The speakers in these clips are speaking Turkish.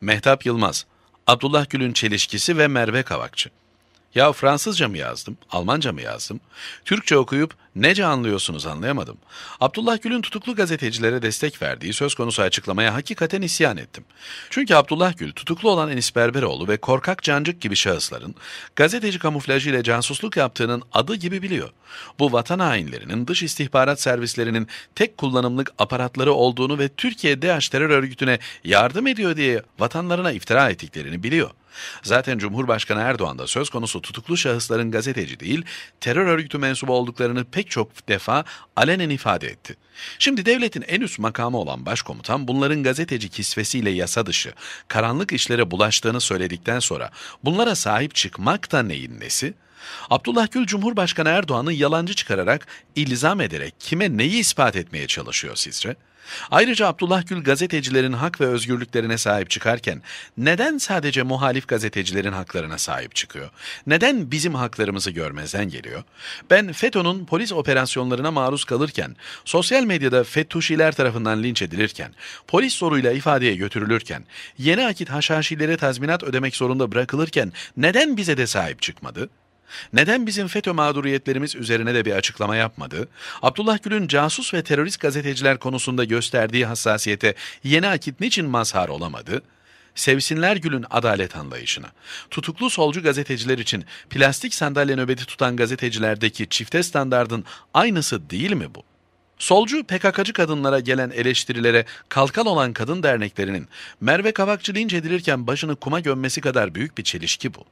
Mehtap Yılmaz, Abdullah Gül'ün çelişkisi ve Merve Kavakçı. Ya Fransızca mı yazdım, Almanca mı yazdım? Türkçe okuyup nece anlıyorsunuz anlayamadım. Abdullah Gül'ün tutuklu gazetecilere destek verdiği söz konusu açıklamaya hakikaten isyan ettim. Çünkü Abdullah Gül tutuklu olan Enis Berberoğlu ve Korkak Cancık gibi şahısların gazeteci kamuflajıyla ile casusluk yaptığının adı gibi biliyor. Bu vatan hainlerinin dış istihbarat servislerinin tek kullanımlık aparatları olduğunu ve Türkiye DH terör örgütüne yardım ediyor diye vatanlarına iftira ettiklerini biliyor. Zaten Cumhurbaşkanı Erdoğan da söz konusu tutuklu şahısların gazeteci değil, terör örgütü mensubu olduklarını pek çok defa alenen ifade etti. Şimdi devletin en üst makamı olan başkomutan bunların gazeteci kisvesiyle yasa dışı, karanlık işlere bulaştığını söyledikten sonra bunlara sahip çıkmak da neyin nesi? Abdullah Gül Cumhurbaşkanı Erdoğan'ı yalancı çıkararak, ilzam ederek kime neyi ispat etmeye çalışıyor sizce? Ayrıca Abdullah Gül gazetecilerin hak ve özgürlüklerine sahip çıkarken neden sadece muhalif gazetecilerin haklarına sahip çıkıyor? Neden bizim haklarımızı görmezden geliyor? Ben FETÖ'nün polis operasyonlarına maruz kalırken, sosyal medyada FETÖ'şiler tarafından linç edilirken, polis soruyla ifadeye götürülürken, yeni akit haşhaşilere tazminat ödemek zorunda bırakılırken neden bize de sahip çıkmadı? Neden bizim FETÖ mağduriyetlerimiz üzerine de bir açıklama yapmadı? Abdullah Gül'ün casus ve terörist gazeteciler konusunda gösterdiği hassasiyete yeni akit niçin mazhar olamadı? Sevsinler Gül'ün adalet anlayışını. Tutuklu solcu gazeteciler için plastik sandalye nöbeti tutan gazetecilerdeki çifte standardın aynısı değil mi bu? Solcu PKK'cı kadınlara gelen eleştirilere kalkal olan kadın derneklerinin Merve Kavakçı linç edilirken başını kuma gömmesi kadar büyük bir çelişki bu.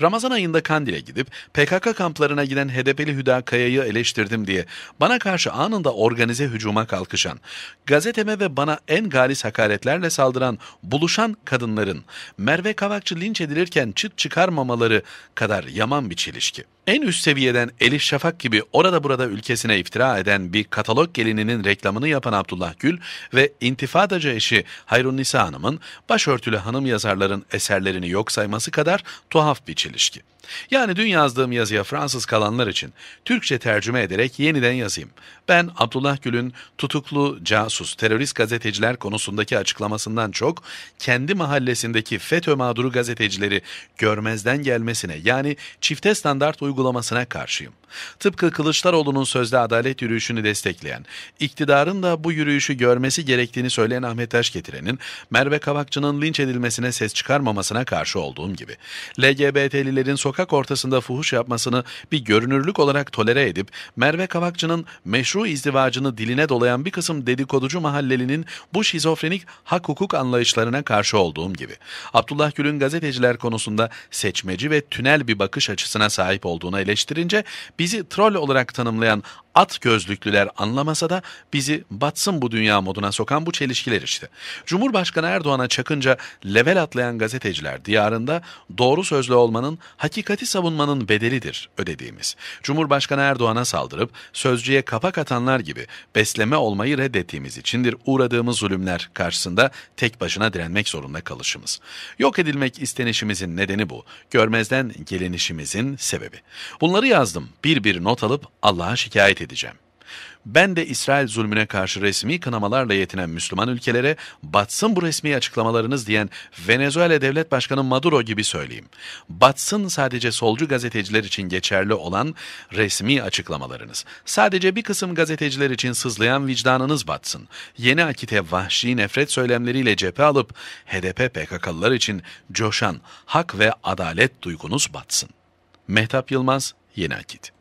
Ramazan ayında Kandil'e gidip PKK kamplarına giden HDP'li Hüda Kaya'yı eleştirdim diye bana karşı anında organize hücuma kalkışan, gazeteme ve bana en galis hakaretlerle saldıran buluşan kadınların Merve Kavakçı linç edilirken çıt çıkarmamaları kadar yaman bir çelişki en üst seviyeden Elif Şafak gibi orada burada ülkesine iftira eden bir katalog gelininin reklamını yapan Abdullah Gül ve intifadacı eşi Hayrun Nisa Hanım'ın başörtülü hanım yazarların eserlerini yok sayması kadar tuhaf bir çelişki. Yani dün yazdığım yazıya Fransız kalanlar için Türkçe tercüme ederek yeniden yazayım. Ben Abdullah Gül'ün tutuklu casus, terörist gazeteciler konusundaki açıklamasından çok kendi mahallesindeki FETÖ mağduru gazetecileri görmezden gelmesine yani çifte standart uygulamasına karşıyım. Tıpkı Kılıçdaroğlu'nun sözde adalet yürüyüşünü destekleyen, iktidarın da bu yürüyüşü görmesi gerektiğini söyleyen Ahmet Taş getirenin Merve Kavakçı'nın linç edilmesine ses çıkarmamasına karşı olduğum gibi. LGBT'lilerin sokak ortasında fuhuş yapmasını bir görünürlük olarak tolere edip Merve Kavakçı'nın meşru izdivacını diline dolayan bir kısım dedikoducu mahallelinin bu şizofrenik hak hukuk anlayışlarına karşı olduğum gibi. Abdullah Gül'ün gazeteciler konusunda seçmeci ve tünel bir bakış açısına sahip olduğuna eleştirince bir bizi troll olarak tanımlayan at gözlüklüler anlamasa da bizi batsın bu dünya moduna sokan bu çelişkiler işte. Cumhurbaşkanı Erdoğan'a çakınca level atlayan gazeteciler diyarında doğru sözlü olmanın, hakikati savunmanın bedelidir ödediğimiz. Cumhurbaşkanı Erdoğan'a saldırıp sözcüye kapak atanlar gibi besleme olmayı reddettiğimiz içindir uğradığımız zulümler karşısında tek başına direnmek zorunda kalışımız. Yok edilmek istenişimizin nedeni bu. Görmezden gelinişimizin sebebi. Bunları yazdım. Bir bir not alıp Allah'a şikayet edeceğim. Ben de İsrail zulmüne karşı resmi kınamalarla yetinen Müslüman ülkelere batsın bu resmi açıklamalarınız diyen Venezuela Devlet Başkanı Maduro gibi söyleyeyim. Batsın sadece solcu gazeteciler için geçerli olan resmi açıklamalarınız. Sadece bir kısım gazeteciler için sızlayan vicdanınız batsın. Yeni akite vahşi nefret söylemleriyle cephe alıp HDP PKK'lılar için coşan hak ve adalet duygunuz batsın. Mehtap Yılmaz, Yeni Akit